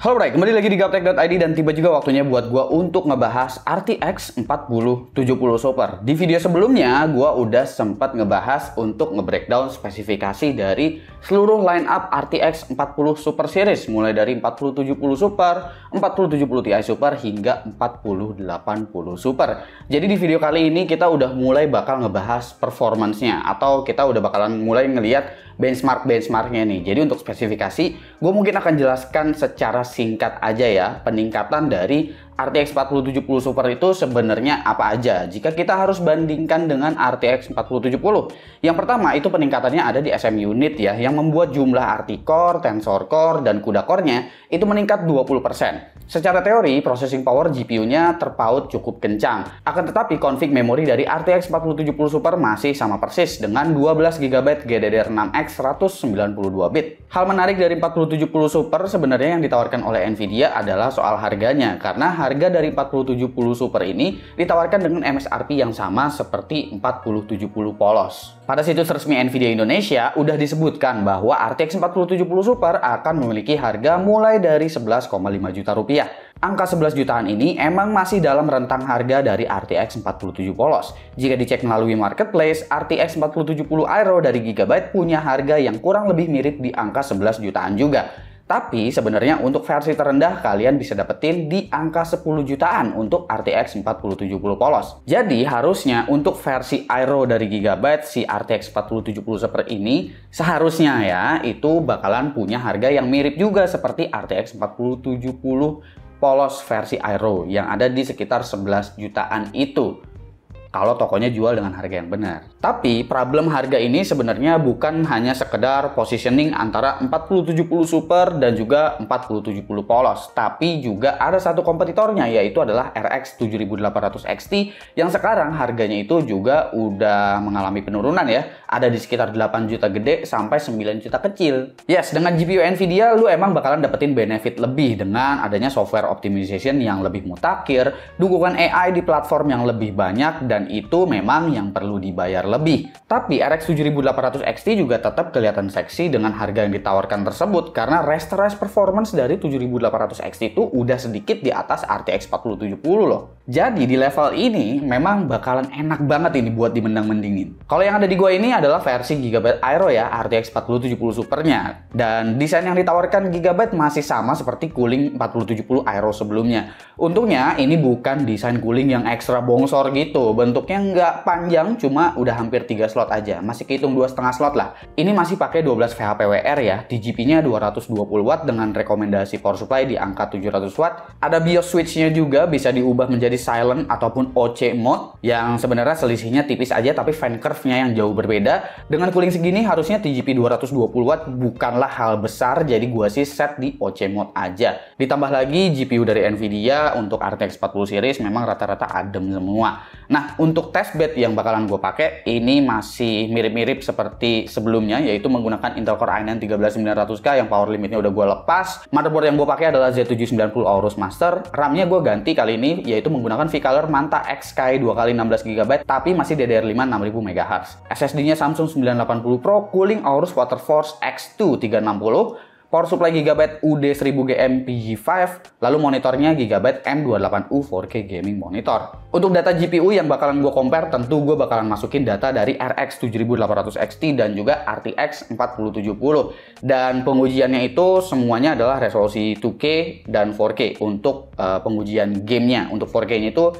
Halo Bray, kembali lagi di gaptek.id dan tiba juga waktunya buat gua untuk ngebahas RTX 4070 Super. Di video sebelumnya gue udah sempat ngebahas untuk nge-breakdown spesifikasi dari seluruh line up RTX 40 Super Series mulai dari 4070 Super, 4070 Ti Super hingga 4080 Super. Jadi di video kali ini kita udah mulai bakal ngebahas performancenya atau kita udah bakalan mulai ngeliat benchmark-benchmarknya nih. Jadi untuk spesifikasi, gue mungkin akan jelaskan secara singkat aja ya peningkatan dari RTX 4070 Super itu sebenarnya apa aja jika kita harus bandingkan dengan RTX 4070. Yang pertama itu peningkatannya ada di SM unit ya yang membuat jumlah RT core, tensor core dan CUDA core-nya itu meningkat 20%. Secara teori processing power GPU-nya terpaut cukup kencang. Akan tetapi config memori dari RTX 4070 Super masih sama persis dengan 12 GB GDDR6X 192 bit. Hal menarik dari 4070 Super sebenarnya yang ditawarkan oleh Nvidia adalah soal harganya karena harga harga dari 4070 Super ini ditawarkan dengan MSRP yang sama seperti 4070 polos. Pada situs resmi Nvidia Indonesia udah disebutkan bahwa RTX 4070 Super akan memiliki harga mulai dari 11,5 juta rupiah. Angka 11 jutaan ini emang masih dalam rentang harga dari RTX 4070 polos. Jika dicek melalui marketplace, RTX 4070 Aero dari Gigabyte punya harga yang kurang lebih mirip di angka 11 jutaan juga. Tapi sebenarnya untuk versi terendah kalian bisa dapetin di angka 10 jutaan untuk RTX 4070 polos. Jadi harusnya untuk versi Aero dari Gigabyte si RTX 4070 Super ini seharusnya ya itu bakalan punya harga yang mirip juga seperti RTX 4070 polos versi Aero yang ada di sekitar 11 jutaan itu kalau tokonya jual dengan harga yang benar. Tapi problem harga ini sebenarnya bukan hanya sekedar positioning antara 4070 Super dan juga 4070 Polos, tapi juga ada satu kompetitornya yaitu adalah RX 7800 XT yang sekarang harganya itu juga udah mengalami penurunan ya, ada di sekitar 8 juta gede sampai 9 juta kecil. Yes, dengan GPU Nvidia lu emang bakalan dapetin benefit lebih dengan adanya software optimization yang lebih mutakhir, dukungan AI di platform yang lebih banyak dan dan itu memang yang perlu dibayar lebih. Tapi RX 7800 XT juga tetap kelihatan seksi dengan harga yang ditawarkan tersebut karena restorasi performance dari 7800 XT itu udah sedikit di atas RTX 4070 loh. Jadi di level ini memang bakalan enak banget ini buat dimendang-mendingin. Kalau yang ada di gua ini adalah versi Gigabyte Aero ya, RTX 4070 Supernya. Dan desain yang ditawarkan Gigabyte masih sama seperti cooling 4070 Aero sebelumnya. Untungnya ini bukan desain cooling yang ekstra bongsor gitu, bener bentuknya nggak panjang cuma udah hampir 3 slot aja masih kehitung dua setengah slot lah ini masih pakai 12 VHPWR ya TGP nya 220 watt dengan rekomendasi power supply di angka 700 watt ada BIOS switch nya juga bisa diubah menjadi silent ataupun OC mode yang sebenarnya selisihnya tipis aja tapi fan curve nya yang jauh berbeda dengan cooling segini harusnya TGP 220 watt bukanlah hal besar jadi gua sih set di OC mode aja ditambah lagi GPU dari Nvidia untuk RTX 40 series memang rata-rata adem semua nah untuk test bed yang bakalan gue pakai ini masih mirip-mirip seperti sebelumnya yaitu menggunakan Intel Core i9 13900K yang power limitnya udah gue lepas. Motherboard yang gue pakai adalah Z790 Aorus Master. RAM-nya gue ganti kali ini yaitu menggunakan Vcolor Manta x 2 2x16GB tapi masih DDR5 6000MHz. SSD-nya Samsung 980 Pro Cooling Aorus Waterforce X2 360 power supply Gigabyte UD1000GM PG5, lalu monitornya Gigabyte m 28 u 4K gaming monitor. Untuk data GPU yang bakalan gue compare, tentu gue bakalan masukin data dari RX 7800 XT dan juga RTX 4070. Dan pengujiannya itu semuanya adalah resolusi 2K dan 4K untuk uh, pengujian gamenya. Untuk 4K-nya itu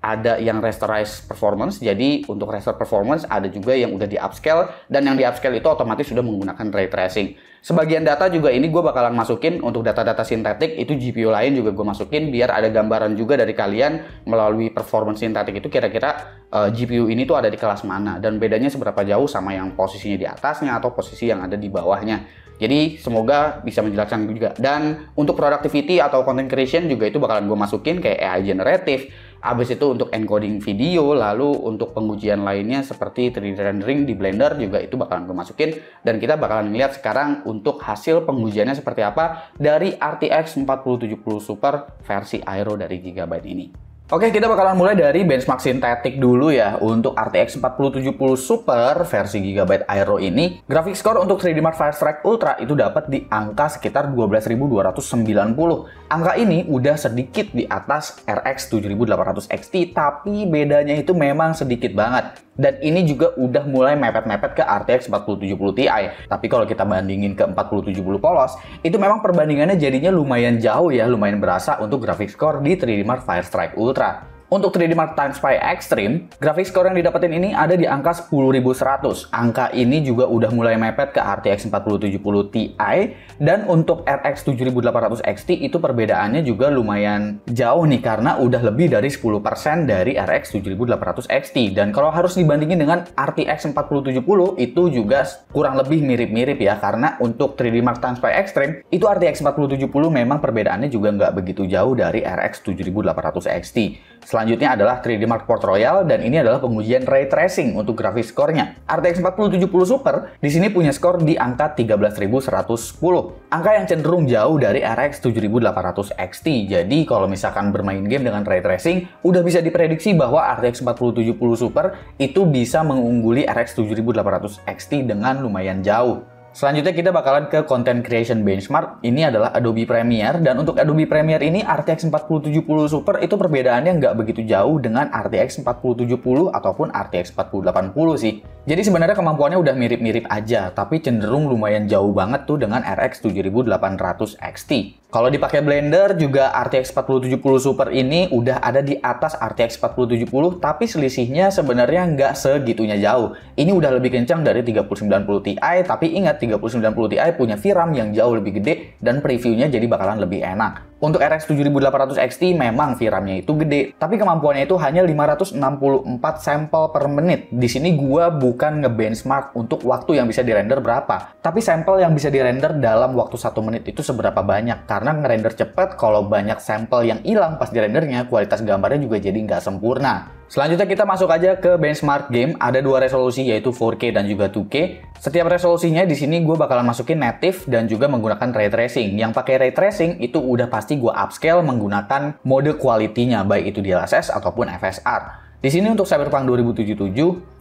ada yang rasterized performance, jadi untuk raster performance ada juga yang udah di upscale dan yang di upscale itu otomatis sudah menggunakan ray tracing. Sebagian data juga ini gue bakalan masukin untuk data-data sintetik itu GPU lain juga gue masukin biar ada gambaran juga dari kalian melalui performance sintetik itu kira-kira uh, eh, GPU ini tuh ada di kelas mana dan bedanya seberapa jauh sama yang posisinya di atasnya atau posisi yang ada di bawahnya. Jadi semoga bisa menjelaskan juga. Dan untuk productivity atau content creation juga itu bakalan gue masukin kayak AI generative Habis itu untuk encoding video, lalu untuk pengujian lainnya seperti 3D rendering di Blender juga itu bakalan gue masukin. Dan kita bakalan lihat sekarang untuk hasil pengujiannya seperti apa dari RTX 4070 Super versi Aero dari Gigabyte ini. Oke, kita bakalan mulai dari benchmark sintetik dulu ya. Untuk RTX 4070 Super versi Gigabyte Aero ini, Grafik skor untuk 3D Mark Firestrike Ultra itu dapat di angka sekitar 12.290. Angka ini udah sedikit di atas RX 7800 XT, tapi bedanya itu memang sedikit banget dan ini juga udah mulai mepet-mepet ke RTX 4070 Ti. Tapi kalau kita bandingin ke 4070 polos, itu memang perbandingannya jadinya lumayan jauh ya, lumayan berasa untuk grafik skor di 3D Mark Fire Strike Ultra. Untuk 3D Mark Time Spy Extreme, grafik skor yang didapetin ini ada di angka 10.100. Angka ini juga udah mulai mepet ke RTX 4070 Ti, dan untuk RX 7800 XT itu perbedaannya juga lumayan jauh nih, karena udah lebih dari 10% dari RX 7800 XT. Dan kalau harus dibandingin dengan RTX 4070, itu juga kurang lebih mirip-mirip ya, karena untuk 3D Mark Time Spy Extreme, itu RTX 4070 memang perbedaannya juga nggak begitu jauh dari RX 7800 XT. Selain selanjutnya adalah 3D Mark Port Royal dan ini adalah pengujian ray tracing untuk grafis skornya. RTX 4070 Super di sini punya skor di angka 13.110. Angka yang cenderung jauh dari RX 7800 XT. Jadi kalau misalkan bermain game dengan ray tracing, udah bisa diprediksi bahwa RTX 4070 Super itu bisa mengungguli RX 7800 XT dengan lumayan jauh. Selanjutnya kita bakalan ke content creation benchmark. Ini adalah Adobe Premiere dan untuk Adobe Premiere ini RTX 4070 Super itu perbedaannya nggak begitu jauh dengan RTX 4070 ataupun RTX 4080 sih. Jadi sebenarnya kemampuannya udah mirip-mirip aja, tapi cenderung lumayan jauh banget tuh dengan RX 7800 XT. Kalau dipakai Blender juga RTX 4070 Super ini udah ada di atas RTX 4070, tapi selisihnya sebenarnya nggak segitunya jauh. Ini udah lebih kencang dari 3090 Ti, tapi ingat 3090 Ti punya VRAM yang jauh lebih gede dan previewnya jadi bakalan lebih enak. Untuk RX 7800 XT memang VRAM-nya itu gede, tapi kemampuannya itu hanya 564 sampel per menit. Di sini gua bukan ngebenchmark untuk waktu yang bisa dirender berapa, tapi sampel yang bisa dirender dalam waktu satu menit itu seberapa banyak. Karena ngerender cepat, kalau banyak sampel yang hilang pas direndernya, kualitas gambarnya juga jadi nggak sempurna. Selanjutnya kita masuk aja ke benchmark game. Ada dua resolusi yaitu 4K dan juga 2K. Setiap resolusinya di sini gue bakalan masukin native dan juga menggunakan ray tracing. Yang pakai ray tracing itu udah pasti pasti gue upscale menggunakan mode quality-nya, baik itu DLSS ataupun FSR. Di sini untuk Cyberpunk 2077,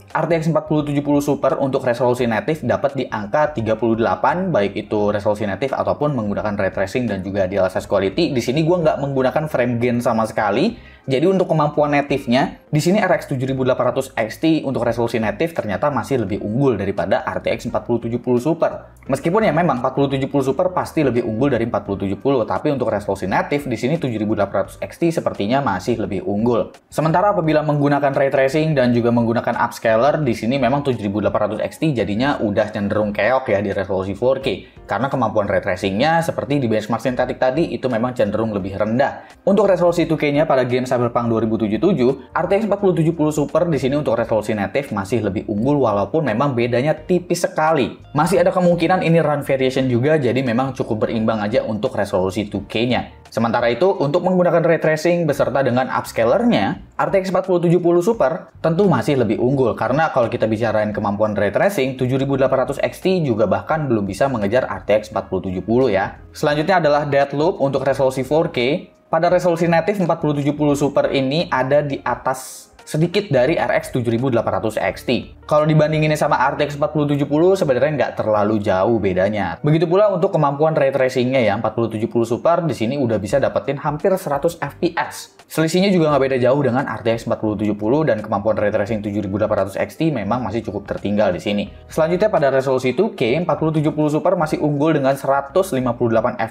RTX 4070 Super untuk resolusi native dapat di angka 38 baik itu resolusi native ataupun menggunakan ray tracing dan juga DLSS quality. Di sini gue nggak menggunakan frame gain sama sekali. Jadi untuk kemampuan native-nya, di sini RX 7800 XT untuk resolusi native ternyata masih lebih unggul daripada RTX 4070 Super. Meskipun ya memang 4070 Super pasti lebih unggul dari 4070, tapi untuk resolusi native di sini 7800 XT sepertinya masih lebih unggul. Sementara apabila menggunakan ray tracing dan juga menggunakan upscale Stellar di sini memang 7800 XT jadinya udah cenderung keok ya di resolusi 4K karena kemampuan ray tracingnya seperti di benchmark sintetik tadi itu memang cenderung lebih rendah. Untuk resolusi 2K-nya pada game Cyberpunk 2077, RTX 4070 Super di sini untuk resolusi native masih lebih unggul walaupun memang bedanya tipis sekali. Masih ada kemungkinan ini run variation juga jadi memang cukup berimbang aja untuk resolusi 2K-nya. Sementara itu, untuk menggunakan ray tracing beserta dengan upscalernya, RTX 4070 Super tentu masih lebih unggul karena kalau kita bicarain kemampuan ray tracing, 7800 XT juga bahkan belum bisa mengejar RTX 4070 ya. Selanjutnya adalah Deadloop untuk resolusi 4K. Pada resolusi native 4070 Super ini ada di atas sedikit dari RX 7800 XT. Kalau dibandinginnya sama RTX 4070 sebenarnya nggak terlalu jauh bedanya. Begitu pula untuk kemampuan ray tracingnya ya 4070 Super di sini udah bisa dapetin hampir 100 FPS Selisihnya juga nggak beda jauh dengan RTX 4070 dan kemampuan ray tracing 7800 XT memang masih cukup tertinggal di sini. Selanjutnya pada resolusi 2K, 4070 Super masih unggul dengan 158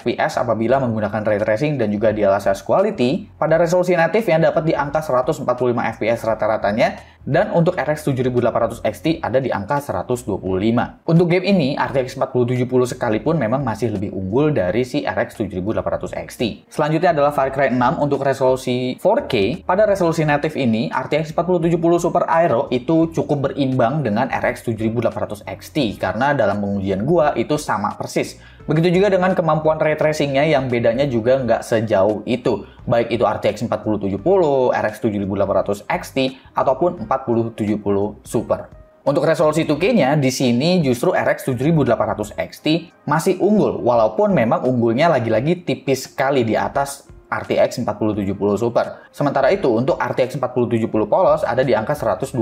fps apabila menggunakan ray tracing dan juga DLSS quality. Pada resolusi native yang dapat di angka 145 fps rata-ratanya dan untuk RX 7800 XT ada di angka 125. Untuk game ini, RTX 4070 sekalipun memang masih lebih unggul dari si RX 7800 XT. Selanjutnya adalah Far Cry 6 untuk resolusi 4K, pada resolusi native ini RTX 4070 Super Aero itu cukup berimbang dengan RX 7800 XT karena dalam pengujian gua itu sama persis. Begitu juga dengan kemampuan ray tracingnya yang bedanya juga nggak sejauh itu. Baik itu RTX 4070, RX 7800 XT, ataupun 4070 Super. Untuk resolusi 2K-nya, di sini justru RX 7800 XT masih unggul, walaupun memang unggulnya lagi-lagi tipis sekali di atas RTX 4070 Super. Sementara itu, untuk RTX 4070 polos ada di angka 125,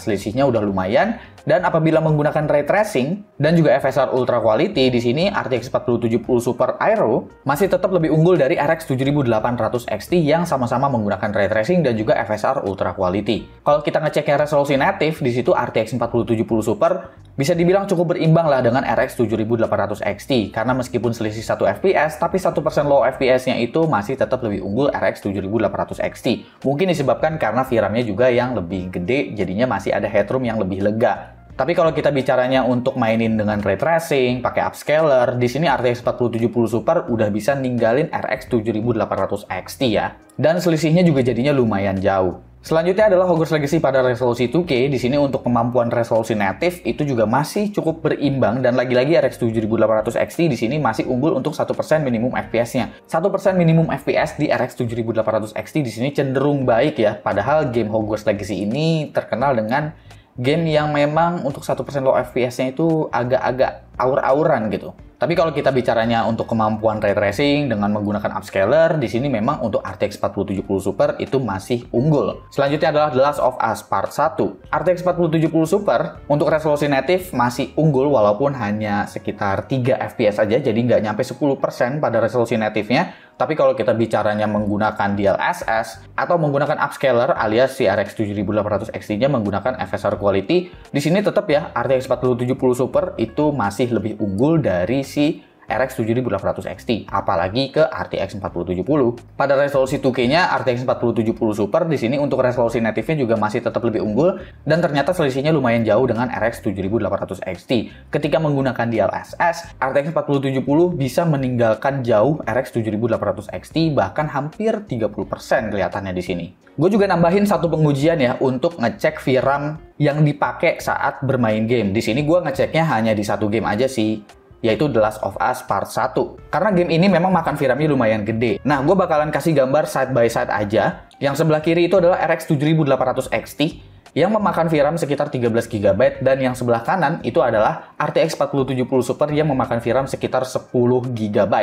selisihnya udah lumayan. Dan apabila menggunakan ray tracing dan juga FSR ultra quality, di sini RTX 4070 Super Aero masih tetap lebih unggul dari RX 7800 XT yang sama-sama menggunakan ray tracing dan juga FSR ultra quality. Kalau kita ngeceknya resolusi native, di situ RTX 4070 Super bisa dibilang cukup berimbang lah dengan RX 7800 XT, karena meskipun selisih 1 FPS, tapi 1% low FPS-nya itu masih masih tetap lebih unggul RX 7800 XT. Mungkin disebabkan karena VRAM-nya juga yang lebih gede, jadinya masih ada headroom yang lebih lega. Tapi kalau kita bicaranya untuk mainin dengan ray tracing, pakai upscaler, di sini RTX 4070 Super udah bisa ninggalin RX 7800 XT ya. Dan selisihnya juga jadinya lumayan jauh. Selanjutnya adalah Hogwarts Legacy pada resolusi 2K. Di sini untuk kemampuan resolusi native itu juga masih cukup berimbang dan lagi-lagi RX 7800 XT di sini masih unggul untuk 1% minimum FPS-nya. 1% minimum FPS di RX 7800 XT di sini cenderung baik ya. Padahal game Hogwarts Legacy ini terkenal dengan game yang memang untuk 1% low FPS-nya itu agak-agak aur-auran gitu. Tapi kalau kita bicaranya untuk kemampuan ray tracing dengan menggunakan upscaler, di sini memang untuk RTX 4070 Super itu masih unggul. Selanjutnya adalah The Last of Us Part 1. RTX 4070 Super untuk resolusi native masih unggul walaupun hanya sekitar 3 FPS aja, jadi nggak nyampe 10% pada resolusi native-nya tapi kalau kita bicaranya menggunakan DLSS atau menggunakan upscaler alias si RX 7800 XT-nya menggunakan FSR quality, di sini tetap ya RTX 4070 Super itu masih lebih unggul dari si RX 7800 XT, apalagi ke RTX 4070. Pada resolusi 2K-nya, RTX 4070 Super di sini untuk resolusi native-nya juga masih tetap lebih unggul, dan ternyata selisihnya lumayan jauh dengan RX 7800 XT. Ketika menggunakan DLSS, RTX 4070 bisa meninggalkan jauh RX 7800 XT, bahkan hampir 30% kelihatannya di sini. Gue juga nambahin satu pengujian ya untuk ngecek VRAM yang dipakai saat bermain game. Di sini gue ngeceknya hanya di satu game aja sih yaitu The Last of Us Part 1. Karena game ini memang makan VRAM-nya lumayan gede. Nah, gue bakalan kasih gambar side by side aja. Yang sebelah kiri itu adalah RX 7800 XT yang memakan VRAM sekitar 13 GB dan yang sebelah kanan itu adalah RTX 4070 Super yang memakan VRAM sekitar 10 GB.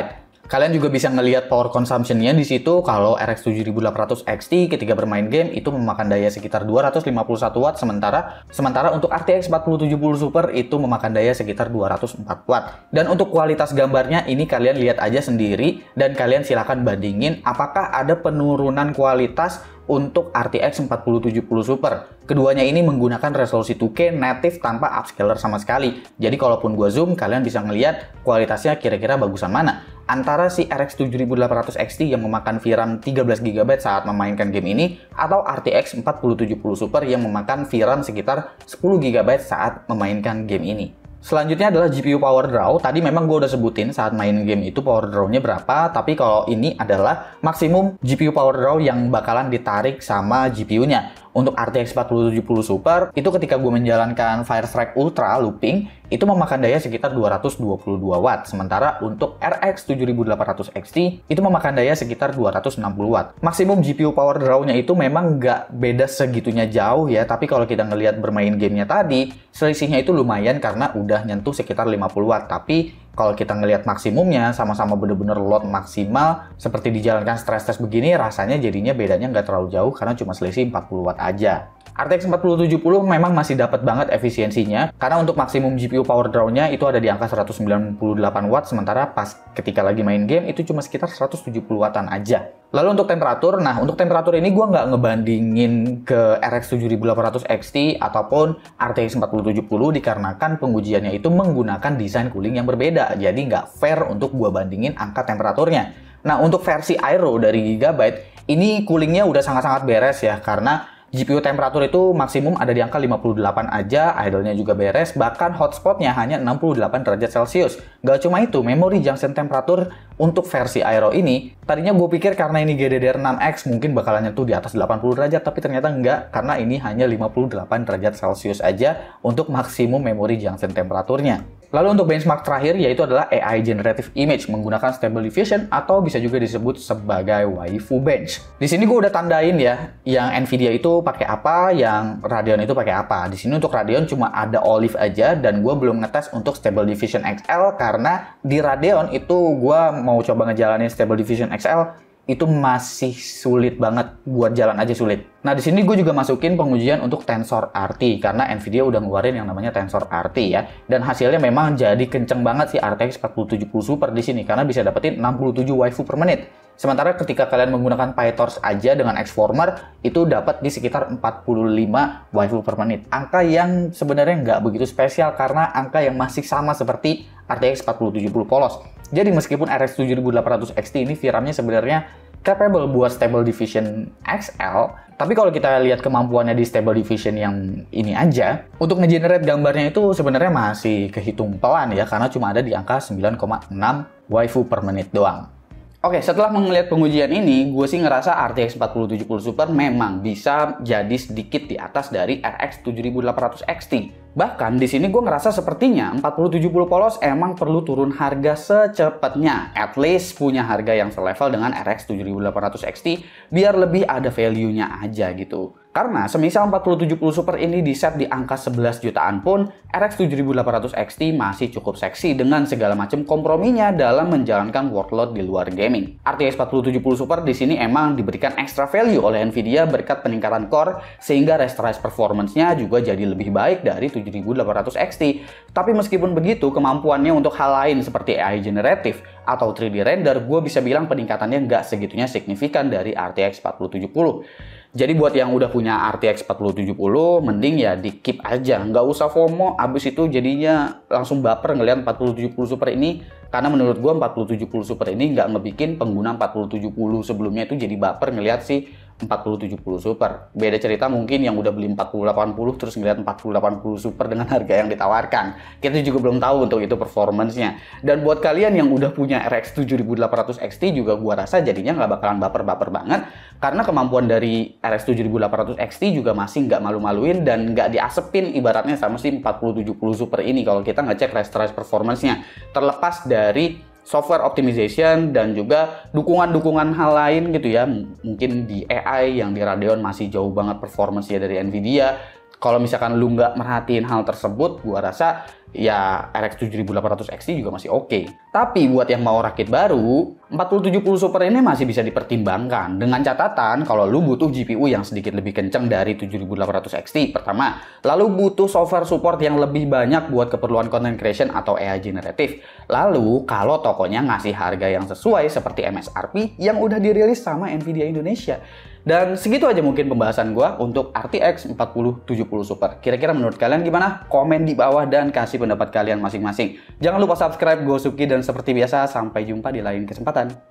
Kalian juga bisa ngelihat power consumption-nya di situ kalau RX 7800 XT ketika bermain game itu memakan daya sekitar 251 watt sementara sementara untuk RTX 4070 Super itu memakan daya sekitar 204 watt. Dan untuk kualitas gambarnya ini kalian lihat aja sendiri dan kalian silahkan bandingin apakah ada penurunan kualitas untuk RTX 4070 Super. Keduanya ini menggunakan resolusi 2K native tanpa upscaler sama sekali. Jadi kalaupun gua zoom, kalian bisa ngeliat kualitasnya kira-kira bagusan mana antara si RX 7800 XT yang memakan VRAM 13 GB saat memainkan game ini atau RTX 4070 Super yang memakan VRAM sekitar 10 GB saat memainkan game ini. Selanjutnya adalah GPU power draw. Tadi memang gue udah sebutin saat main game itu power draw-nya berapa, tapi kalau ini adalah maksimum GPU power draw yang bakalan ditarik sama GPU-nya. Untuk RTX 4070 Super, itu ketika gue menjalankan Fire Strike Ultra looping, itu memakan daya sekitar 222 watt. Sementara untuk RX 7800 XT, itu memakan daya sekitar 260 watt. Maksimum GPU power draw-nya itu memang nggak beda segitunya jauh ya, tapi kalau kita ngelihat bermain gamenya tadi, selisihnya itu lumayan karena udah nyentuh sekitar 50 watt. Tapi kalau kita ngelihat maksimumnya sama-sama bener-bener load maksimal seperti dijalankan stress test begini rasanya jadinya bedanya nggak terlalu jauh karena cuma selisih 40 watt aja RTX 4070 memang masih dapat banget efisiensinya karena untuk maksimum GPU power draw-nya itu ada di angka 198 watt sementara pas ketika lagi main game itu cuma sekitar 170 wattan aja. Lalu untuk temperatur, nah untuk temperatur ini gue nggak ngebandingin ke RX 7800 XT ataupun RTX 4070 dikarenakan pengujiannya itu menggunakan desain cooling yang berbeda. Jadi nggak fair untuk gue bandingin angka temperaturnya. Nah untuk versi Aero dari Gigabyte, ini coolingnya udah sangat-sangat beres ya karena GPU temperatur itu maksimum ada di angka 58 aja, idle-nya juga beres, bahkan hotspotnya hanya 68 derajat Celcius. Gak cuma itu, memori junction temperatur untuk versi Aero ini, tadinya gue pikir karena ini GDDR6X mungkin bakalan tuh di atas 80 derajat, tapi ternyata enggak, karena ini hanya 58 derajat Celcius aja untuk maksimum memori junction temperaturnya. Lalu untuk benchmark terakhir yaitu adalah AI Generative Image menggunakan Stable Diffusion atau bisa juga disebut sebagai Waifu Bench. Di sini gue udah tandain ya, yang Nvidia itu pakai apa, yang Radeon itu pakai apa. Di sini untuk Radeon cuma ada Olive aja dan gue belum ngetes untuk Stable Diffusion XL karena di Radeon itu gue mau coba ngejalanin Stable Diffusion XL itu masih sulit banget buat jalan aja sulit. Nah di sini gue juga masukin pengujian untuk tensor RT karena Nvidia udah ngeluarin yang namanya tensor RT ya dan hasilnya memang jadi kenceng banget sih RTX 4070 Super di sini karena bisa dapetin 67 waifu per menit Sementara ketika kalian menggunakan PyTorch aja dengan Xformer, itu dapat di sekitar 45 waifu per menit. Angka yang sebenarnya nggak begitu spesial karena angka yang masih sama seperti RTX 4070 polos. Jadi meskipun RX 7800 XT ini VRAM-nya sebenarnya capable buat Stable Diffusion XL, tapi kalau kita lihat kemampuannya di Stable Diffusion yang ini aja, untuk ngegenerate gambarnya itu sebenarnya masih kehitung pelan ya, karena cuma ada di angka 9,6 waifu per menit doang. Oke, setelah melihat pengujian ini, gue sih ngerasa RTX 4070 Super memang bisa jadi sedikit di atas dari RX 7800 XT. Bahkan di sini gue ngerasa sepertinya 4070 Polos emang perlu turun harga secepatnya. At least punya harga yang selevel dengan RX 7800 XT biar lebih ada value-nya aja gitu. Karena semisal 4070 Super ini di set di angka 11 jutaan pun, RX 7800 XT masih cukup seksi dengan segala macam komprominya dalam menjalankan workload di luar gaming. RTX 4070 Super di sini emang diberikan extra value oleh Nvidia berkat peningkatan core sehingga restorasi performance juga jadi lebih baik dari 7800 XT. Tapi meskipun begitu, kemampuannya untuk hal lain seperti AI generatif atau 3D render, gue bisa bilang peningkatannya nggak segitunya signifikan dari RTX 4070. Jadi buat yang udah punya RTX 4070 mending ya di keep aja, nggak usah FOMO abis itu jadinya langsung baper ngeliat 4070 Super ini karena menurut gue 4070 Super ini nggak ngebikin pengguna 4070 sebelumnya itu jadi baper ngeliat sih. 40-70 super. Beda cerita mungkin yang udah beli 40-80 terus ngeliat 40-80 super dengan harga yang ditawarkan. Kita juga belum tahu untuk itu performancenya. Dan buat kalian yang udah punya RX 7800 XT juga gua rasa jadinya nggak bakalan baper-baper banget karena kemampuan dari RX 7800 XT juga masih nggak malu-maluin dan nggak diasepin ibaratnya sama si 40-70 super ini kalau kita nggak cek race performancenya terlepas dari software optimization dan juga dukungan-dukungan hal lain gitu ya. Mungkin di AI yang di Radeon masih jauh banget performance ya dari Nvidia. Kalau misalkan lu nggak merhatiin hal tersebut, gua rasa ya RX 7800 XT juga masih oke. Okay. Tapi buat yang mau rakit baru, 4070 Super ini masih bisa dipertimbangkan dengan catatan kalau lu butuh GPU yang sedikit lebih kenceng dari 7800 XT pertama, lalu butuh software support yang lebih banyak buat keperluan content creation atau AI generatif. Lalu kalau tokonya ngasih harga yang sesuai seperti MSRP yang udah dirilis sama Nvidia Indonesia. Dan segitu aja mungkin pembahasan gua untuk RTX 4070 Super. Kira-kira menurut kalian gimana? Komen di bawah dan kasih pendapat kalian masing-masing. Jangan lupa subscribe gue Suki, dan seperti biasa sampai jumpa di lain kesempatan.